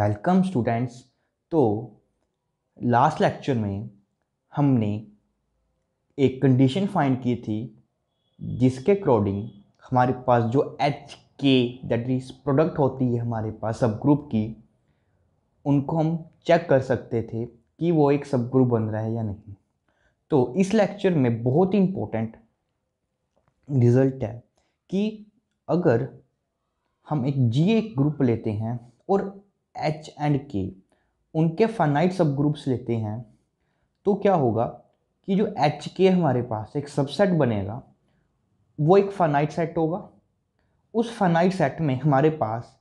Welcome students तो last lecture में हमने एक कंडीशन फाइंड की थी जिसके अकॉर्डिंग हमारे पास जो एच के दैट इज प्रोडक्ट होती है हमारे पास सब ग्रुप की उनको हम चेक कर सकते थे कि वो एक सब ग्रुप बन रहा है या नहीं तो इस लेक्चर में बहुत ही इम्पोर्टेंट रिज़ल्ट है कि अगर हम एक जी ए ग्रुप लेते हैं और एच एंड के उनके फाइनाइट सब ग्रुप्स लेते हैं तो क्या होगा कि जो एच के हमारे पास एक सबसेट बनेगा वो एक फाइनाइट सेट होगा उस फाइनाइट सेट में हमारे पास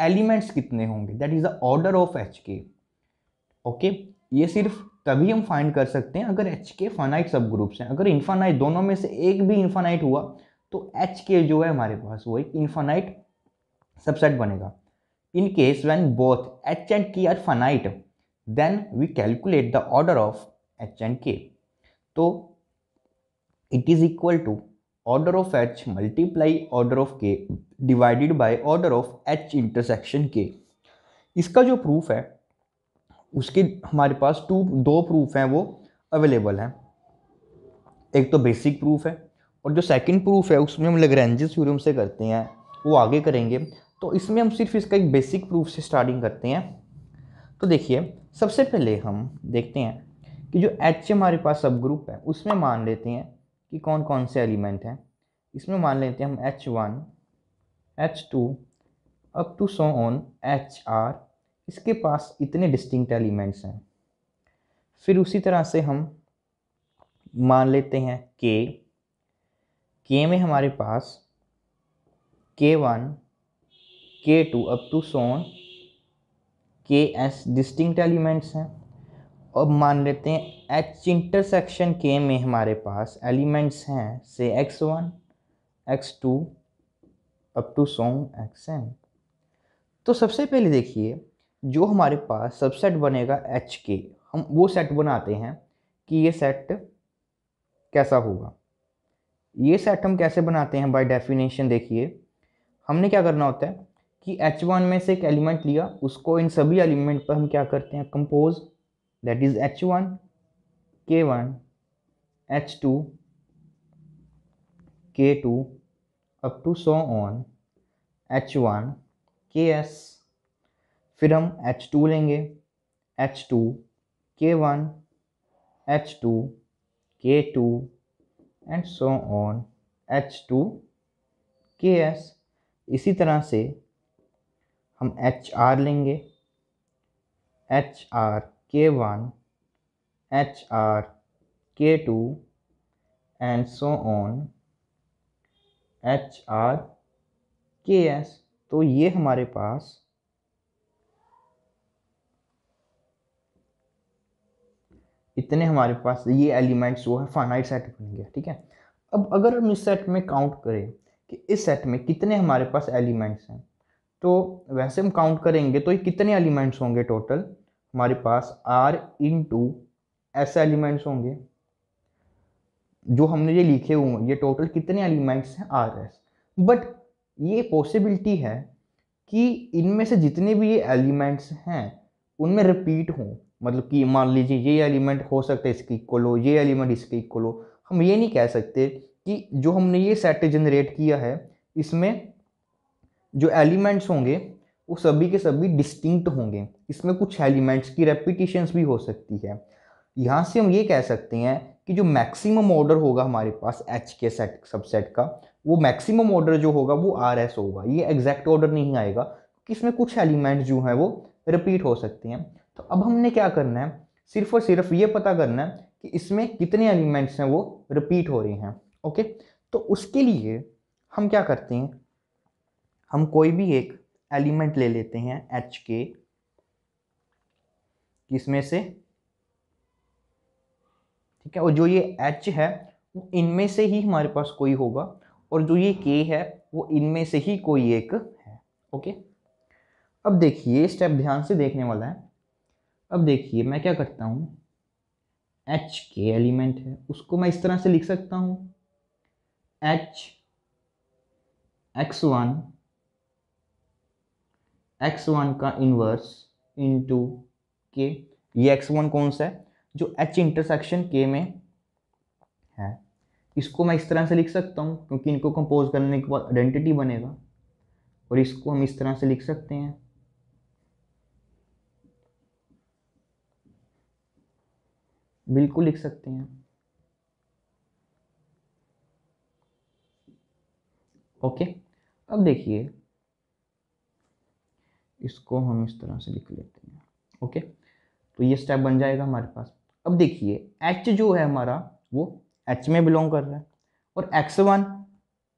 एलिमेंट्स कितने होंगे that is the order of H K okay ये सिर्फ तभी हम फाइंड कर सकते हैं अगर एच के फाइनाइट सब ग्रुप्स हैं अगर इन्फानाइट दोनों में से एक भी इन्फानाइट हुआ तो एच के जो है हमारे पास वो एक इन्फानाइट सबसेट बनेगा In case when both h and k are finite, then we calculate the order of h and k. So it is equal to order of h multiply order of k divided by order of h intersection k. इसका जो proof है उसके हमारे पास to दो proof हैं वो available हैं एक तो बेसिक प्रूफ है और जो सेकंड प्रूफ है उसमें हम लगरेंजेस थ्योरम से करते हैं वो आगे करेंगे तो इसमें हम सिर्फ इसका एक बेसिक प्रूफ से स्टार्टिंग करते हैं तो देखिए सबसे पहले हम देखते हैं कि जो एच हमारे पास सब ग्रुप है उसमें मान लेते हैं कि कौन कौन से एलिमेंट हैं इसमें मान लेते हैं हम H one H two up to so on H R इसके पास इतने डिस्टिंक्ट एलिमेंट्स हैं फिर उसी तरह से हम मान लेते हैं के के में हमारे पास के वन के टू अप टू सोन के एस डिस्टिंक्ट एलिमेंट्स हैं अब मान लेते हैं एच इंटरसेक्शन के में हमारे पास एलिमेंट्स हैं से X one X two up to so on X N तो सबसे पहले देखिए जो हमारे पास सबसेट बनेगा एच के हम वो सेट बनाते हैं कि ये सेट कैसा होगा ये सेट हम कैसे बनाते हैं बाय डेफिनेशन देखिए हमने क्या करना होता है कि H1 में से एक एलिमेंट लिया उसको इन सभी एलिमेंट पर हम क्या करते हैं compose that is H1, K1, H2, K2, up to so on H1, Ks, फिर हम H2 लेंगे H2, K1, H2, K2, and so on H2, Ks, इसी तरह से हम एच आर लेंगे H R K one H R K two and so on H R K S तो ये हमारे पास इतने हमारे पास ये एलिमेंट्स वो है फाइनाइट सेट बन गया ठीक है अब अगर हम इस सेट में काउंट करें कि इस सेट में कितने हमारे पास एलिमेंट्स हैं तो वैसे हम काउंट करेंगे तो ये कितने एलिमेंट्स होंगे टोटल हमारे पास आर इन टू ऐसे एलिमेंट्स होंगे जो हमने ये लिखे हुए हैं ये टोटल कितने एलिमेंट्स हैं आर एस बट ये पॉसिबिलिटी है कि इनमें से जितने भी ये एलिमेंट्स हैं उनमें रिपीट हों मतलब कि मान लीजिए ये एलिमेंट हो सकता है इसके इक्वल हो ये एलिमेंट इसके इक्वल हो हम ये नहीं कह सकते कि जो हमने ये सेट जनरेट किया है इसमें जो एलिमेंट्स होंगे वो सभी के सभी डिस्टिंक्ट होंगे इसमें कुछ एलिमेंट्स की रेपिटेशंस भी हो सकती है यहाँ से हम ये कह सकते हैं कि जो मैक्सिमम ऑर्डर होगा हमारे पास एच के सेट सबसेट का वो मैक्सिमम ऑर्डर जो होगा वो आर एस होगा ये एग्जैक्ट ऑर्डर नहीं आएगा कि इसमें कुछ एलिमेंट जो हैं वो रिपीट हो सकते हैं तो अब हमने क्या करना है सिर्फ और सिर्फ ये पता करना है कि इसमें कितने एलिमेंट्स हैं वो रिपीट हो रहे हैं ओके तो उसके लिए हम क्या करते हैं हम कोई भी एक एलिमेंट ले लेते हैं एच के किसमें से ठीक है और जो ये एच है वो इनमें से ही हमारे पास कोई होगा और जो ये के है वो इनमें से ही कोई एक है ओके अब देखिए स्टेप ध्यान से देखने वाला है अब देखिए मैं क्या करता हूँ एच के एलिमेंट है उसको मैं इस तरह से लिख सकता हूँ H X one X one का इन्वर्स टू के ये एक्स वन कौन सा है जो एच इंटरसेक्शन के में है इसको मैं इस तरह से लिख सकता हूँ क्योंकि इनको कंपोज करने के बाद आइडेंटिटी बनेगा और इसको हम इस तरह से लिख सकते हैं बिल्कुल लिख सकते हैं ओके अब देखिए इसको हम इस तरह से लिख लेते हैं ओके तो ये स्टेप बन जाएगा हमारे पास अब देखिए एच जो है हमारा वो एच में बिलोंग कर रहा है और एक्स वन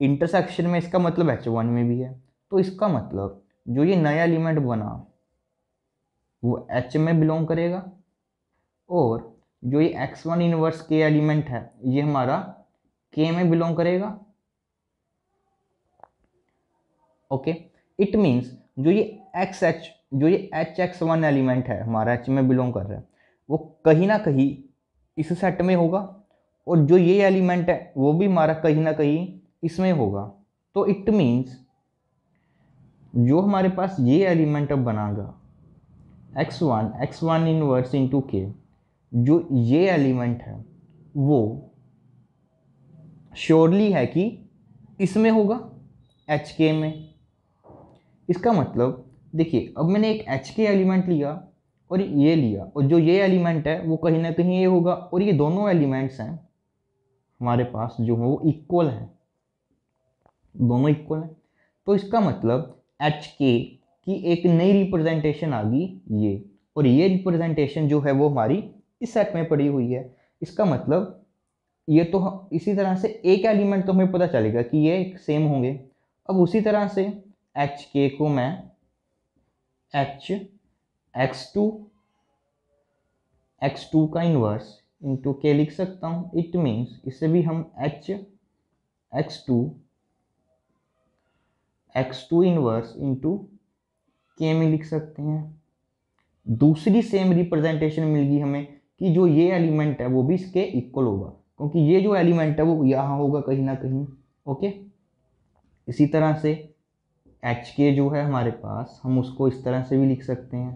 इंटरसेक्शन में इसका मतलब एच वन में भी है तो इसका मतलब जो ये नया एलिमेंट बना वो एच में बिलोंग करेगा और जो ये एक्स वन इनवर्स के एलिमेंट है ये हमारा के में बिलोंग करेगा ओके इट मीन्स जो ये एक्स एच जो ये एच एक्स वन एलिमेंट है हमारा एच में बिलोंग कर रहा है वो कहीं ना कहीं इस सेट में होगा और जो ये एलिमेंट है वो भी हमारा कहीं ना कहीं इसमें होगा तो इट मीन्स जो हमारे पास ये एलिमेंट अब बनागा X one X one inverse into K जो ये एलिमेंट है वो श्योरली है कि इसमें होगा एच के में इसका मतलब देखिए अब मैंने एक एच के एलिमेंट लिया और ये लिया और जो ये एलिमेंट है वो कहीं ना कहीं ये होगा और ये दोनों एलिमेंट्स हैं हमारे पास जो हो वो इक्वल हैं दोनों इक्वल हैं तो इसका मतलब एच के की एक नई रिप्रेजेंटेशन आ गई ये और ये रिप्रेजेंटेशन जो है वो हमारी इस सेट में पड़ी हुई है इसका मतलब ये तो इसी तरह से एक एलिमेंट तो हमें पता चलेगा कि ये सेम होंगे अब उसी तरह से एच के को मैं H X two X two का इन्वर्स इंटू के लिख सकता हूँ इट मीन्स इसे भी हम H X two X two inverse into K में लिख सकते हैं दूसरी सेम रिप्रेजेंटेशन मिल गई हमें कि जो ये एलिमेंट है वो भी इसके इक्वल होगा क्योंकि ये जो एलिमेंट है वो यहाँ होगा कहीं ना कहीं ओके इसी तरह से एच के जो है हमारे पास हम उसको इस तरह से भी लिख सकते हैं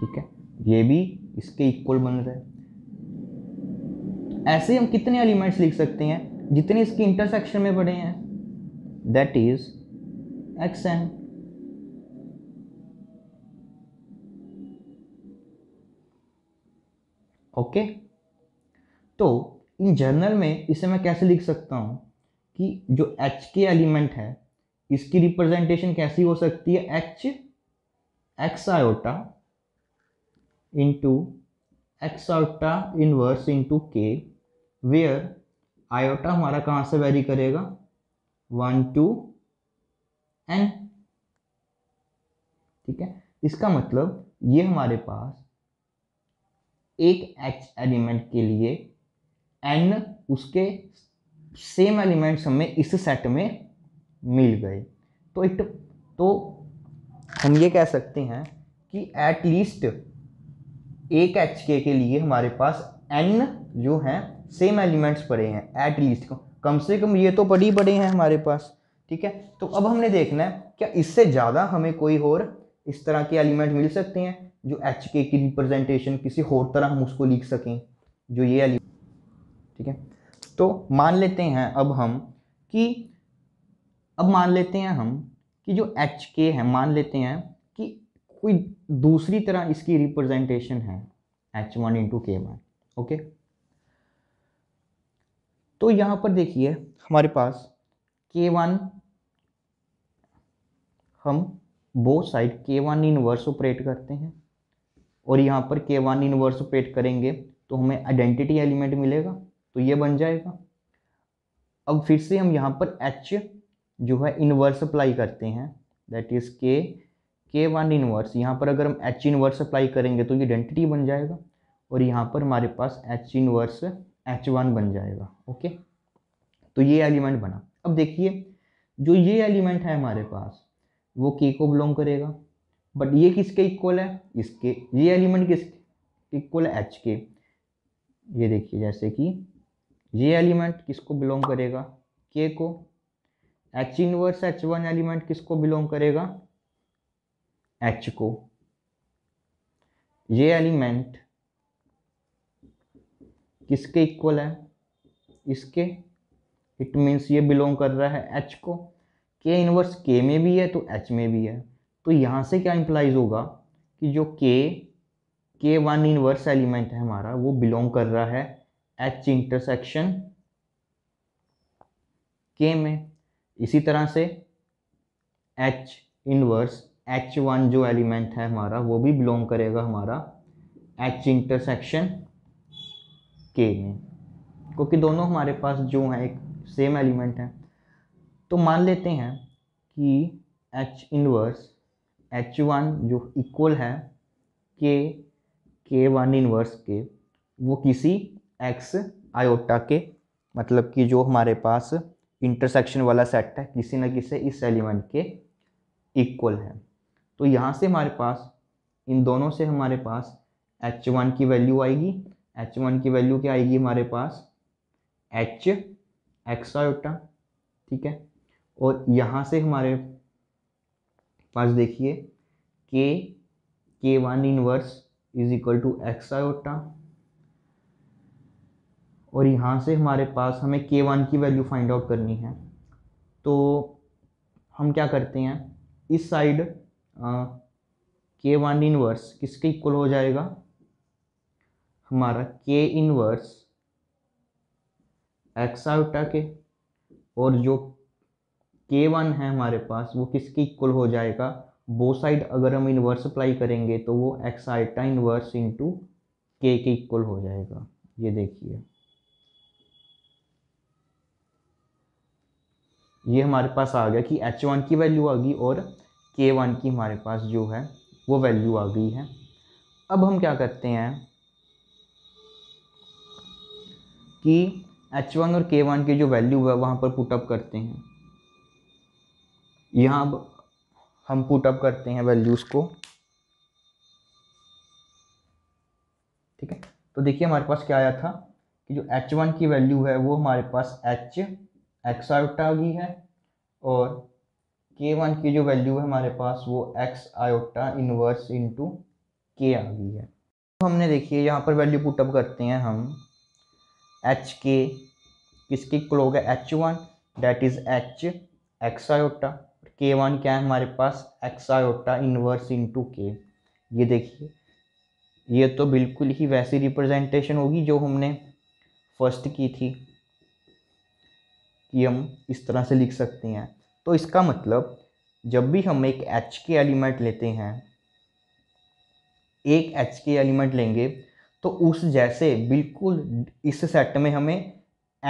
ठीक है ये भी इसके इक्वल बन रहा है ऐसे हम कितने एलिमेंट्स लिख सकते हैं जितने इसके इंटरसेक्शन में पड़े हैं that is X N okay तो इन जर्नल में इसे मैं कैसे लिख सकता हूँ कि जो एच के एलिमेंट है इसकी रिप्रेजेंटेशन कैसी हो सकती है H X iota into X iota inverse into K where iota हमारा कहाँ से वेरी करेगा वन टू एन ठीक है इसका मतलब ये हमारे पास एक एच एलिमेंट के लिए एन उसके सेम एलिमेंट्स हमें इस सेट में मिल गए तो इट तो हम ये कह सकते हैं कि एट लीस्ट एक एच के के लिए हमारे पास एन जो हैं सेम एलिमेंट्स पड़े हैं एट लीस्ट कम से कम ये तो पड़े पड़े हैं हमारे पास ठीक है तो अब हमने देखना है क्या इससे ज़्यादा हमें कोई और इस तरह के एलिमेंट मिल सकते हैं जो एच के की रिप्रेजेंटेशन किसी और तरह हम उसको लिख सकें जो ये एलिमेंट ठीक है तो मान लेते हैं अब हम कि अब मान लेते हैं हम कि जो एच के है मान लेते हैं कि कोई दूसरी तरह इसकी रिप्रेजेंटेशन है H one into K one okay तो यहां पर देखिए हमारे पास के वन हम both side K one inverse operate करते हैं और यहां पर के वन इनवर्स ऑपरेट करेंगे तो हमें आइडेंटिटी एलिमेंट मिलेगा तो ये बन जाएगा अब फिर से हम यहाँ पर एच जो है इनवर्स अप्लाई करते हैं दैट इज़ के K1 वन इनवर्स यहाँ पर अगर हम एच इनवर्स अप्लाई करेंगे तो ये डेंटिटी बन जाएगा और यहाँ पर हमारे पास एच इनवर्स एच वन बन जाएगा ओके तो ये एलिमेंट बना अब देखिए जो ये एलिमेंट है हमारे पास वो के को बिलोंग करेगा बट ये किसके इक्वल है इसके ये एलिमेंट किसके इक्वल है एच के ये देखिए जैसे कि ये एलिमेंट किसको बिलोंग करेगा के को H inverse H one element किसको बिलोंग करेगा एच को ये एलिमेंट किसके इक्वल है इसके इट मीन्स ये बिलोंग कर रहा है एच को के इनवर्स के में भी है तो एच में भी है तो यहाँ से क्या इम्प्लाइज होगा कि जो के के वन इनवर्स एलिमेंट है हमारा वो बिलोंग कर रहा है एच इंटरसेक्शन के में इसी तरह से एच इनवर्स एच वन जो एलिमेंट है हमारा वो भी बिलोंग करेगा हमारा एच इंटरसेक्शन के में क्योंकि दोनों हमारे पास जो है एक सेम एलिमेंट है तो मान लेते हैं कि एच इनवर्स एच वन जो इक्वल है के के वन इनवर्स के वो किसी एक्स आयोटा के मतलब कि जो हमारे पास इंटरसेक्शन वाला सेट है किसी न किसी इस एलिमेंट के इक्वल है तो यहाँ से हमारे पास इन दोनों से हमारे पास एच वन की वैल्यू आएगी एच वन की वैल्यू क्या आएगी हमारे पास एच एक्स आयोटा ठीक है और यहाँ से हमारे पास देखिए K K one inverse is equal to X iota और यहाँ से हमारे पास हमें के वन की वैल्यू फाइंड आउट करनी है तो हम क्या करते हैं इस साइड के वन इनवर्स किसके इक्वल हो जाएगा हमारा के इनवर्स एक्स आर उठा के और जो के वन है हमारे पास वो किसके इक्वल हो जाएगा बो साइड अगर हम इनवर्स अप्लाई करेंगे तो वो एक्स आइटा इनवर्स इंटू के के इक्वल हो जाएगा ये देखिए ये हमारे पास आ गया कि एच वन की वैल्यू आ गई और के वन की हमारे पास जो है वो वैल्यू आ गई है अब हम क्या करते हैं कि एच वन और के वन की जो वैल्यू है वहाँ पर पुटअप करते हैं यहाँ अब हम पुटअप करते हैं वैल्यूज़ को ठीक है तो देखिए हमारे पास क्या आया था कि जो एच वन की वैल्यू है वो हमारे पास एच एक्स आयोटा आ गई है और के वन की जो वैल्यू है हमारे पास वो एक्स आयोटा इनवर्स इनटू के आ गई है तो हमने देखिए यहाँ पर वैल्यू पुटअप करते हैं हम एच के किसके क्लोग है H one that is H X iota K one क्या है हमारे पास X iota inverse into K ये देखिए ये तो बिल्कुल ही वैसी रिप्रेजेंटेशन होगी जो हमने फर्स्ट की थी कि हम इस तरह से लिख सकते हैं तो इसका मतलब जब भी हम एक एच के एलिमेंट लेते हैं एक एच के एलिमेंट लेंगे तो उस जैसे बिल्कुल इस सेट में हमें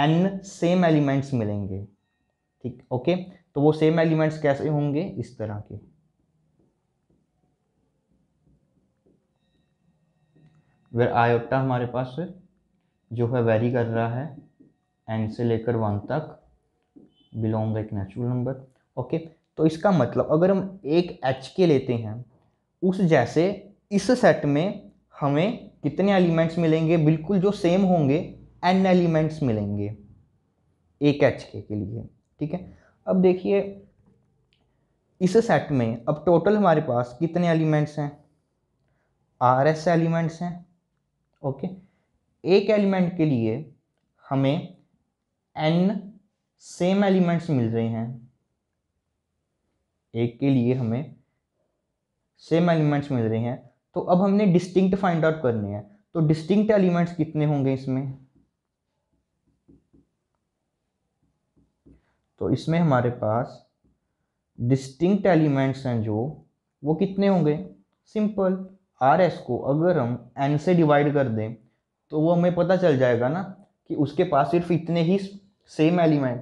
एन सेम एलिमेंट्स मिलेंगे ठीक ओके तो वो सेम एलिमेंट्स कैसे होंगे इस तरह के वेर आयोटा हमारे पास जो है वेरी कर रहा है एन से लेकर वन तक बिलोंग एक नेचुरल नंबर ओके तो इसका मतलब अगर हम एक एच के लेते हैं उस जैसे इस सेट में हमें कितने एलिमेंट्स मिलेंगे बिल्कुल जो सेम होंगे एन एलिमेंट्स मिलेंगे एक एच के के लिए ठीक है अब देखिए इस सेट में अब टोटल हमारे पास कितने एलिमेंट्स हैं आर एस एलिमेंट्स हैं ओके एक एलिमेंट के लिए हमें एन सेम एलिमेंट्स मिल रहे हैं एक के लिए हमें सेम एलिमेंट्स मिल रहे हैं तो अब हमने डिस्टिंक्ट फाइंड आउट करने हैं तो डिस्टिंक्ट एलिमेंट्स कितने होंगे इसमें तो इसमें हमारे पास डिस्टिंक्ट एलिमेंट्स हैं जो वो कितने होंगे सिंपल आर एस को अगर हम एन से डिवाइड कर दें तो वो हमें पता चल जाएगा ना कि उसके पास सिर्फ इतने ही सेम एलिमेंट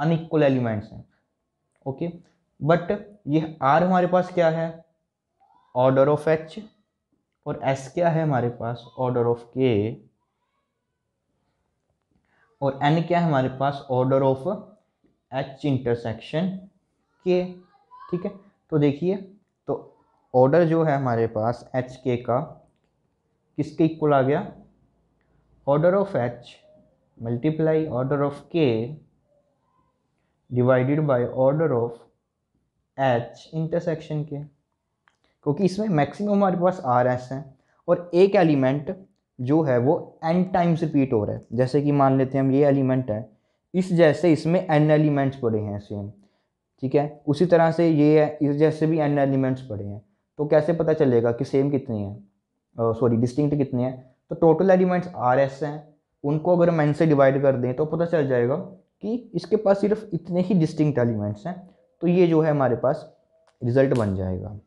अनइक्वल एलिमेंट्स हैं ओके बट ये आर हमारे पास क्या है ऑर्डर ऑफ एच और एस क्या है हमारे पास ऑर्डर ऑफ के और एन क्या है हमारे पास order of H intersection K ठीक है तो देखिए तो ऑर्डर जो है हमारे पास एच के का किसके इक्वल आ गया order of H multiply order of k divided by order of H intersection K क्योंकि इसमें मैक्सिमम हमारे पास आर एस हैं और एक एलिमेंट जो है वो एन टाइम्स रिपीट हो रहा है जैसे कि मान लेते हैं हम ये एलिमेंट है इस जैसे इसमें एन एलिमेंट्स पड़े हैं सेम ठीक है उसी तरह से ये है इस जैसे भी एन एलिमेंट्स पड़े हैं तो कैसे पता चलेगा कि सेम कितने तो हैं सॉरी डिस्टिंक्ट कितने हैं तो टोटल एलिमेंट्स आर एस हैं उनको अगर मैं से डिवाइड कर दें तो पता चल जाएगा कि इसके पास सिर्फ इतने ही डिस्टिंक्ट एलिमेंट्स हैं तो ये जो है हमारे पास रिज़ल्ट बन जाएगा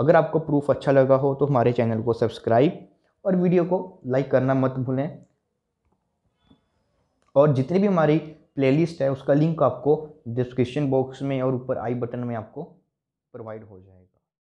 अगर आपको प्रूफ अच्छा लगा हो तो हमारे चैनल को सब्सक्राइब और वीडियो को लाइक करना मत भूलें और जितनी भी हमारी प्लेलिस्ट है उसका लिंक आपको डिस्क्रिप्शन बॉक्स में और ऊपर आई बटन में आपको प्रोवाइड हो जाएगा